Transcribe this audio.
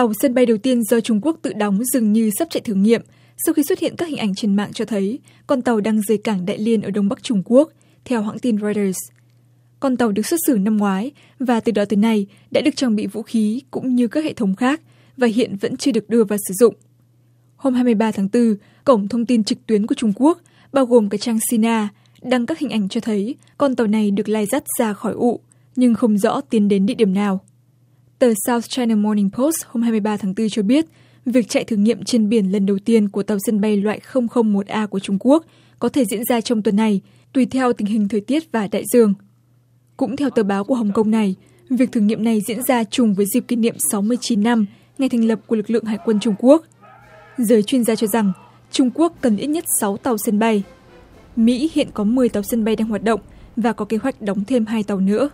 Tàu sân bay đầu tiên do Trung Quốc tự đóng dường như sắp chạy thử nghiệm sau khi xuất hiện các hình ảnh trên mạng cho thấy con tàu đang rời cảng Đại Liên ở Đông Bắc Trung Quốc, theo hãng tin Reuters. Con tàu được xuất xưởng năm ngoái và từ đó tới nay đã được trang bị vũ khí cũng như các hệ thống khác và hiện vẫn chưa được đưa vào sử dụng. Hôm 23 tháng 4, cổng thông tin trực tuyến của Trung Quốc, bao gồm cả trang Sina, đăng các hình ảnh cho thấy con tàu này được lai dắt ra khỏi ụ, nhưng không rõ tiến đến địa điểm nào. Tờ South China Morning Post hôm 23 tháng 4 cho biết, việc chạy thử nghiệm trên biển lần đầu tiên của tàu sân bay loại 001A của Trung Quốc có thể diễn ra trong tuần này, tùy theo tình hình thời tiết và đại dương. Cũng theo tờ báo của Hồng Kông này, việc thử nghiệm này diễn ra trùng với dịp kỷ niệm 69 năm ngày thành lập của lực lượng hải quân Trung Quốc. Giới chuyên gia cho rằng Trung Quốc cần ít nhất 6 tàu sân bay. Mỹ hiện có 10 tàu sân bay đang hoạt động và có kế hoạch đóng thêm 2 tàu nữa.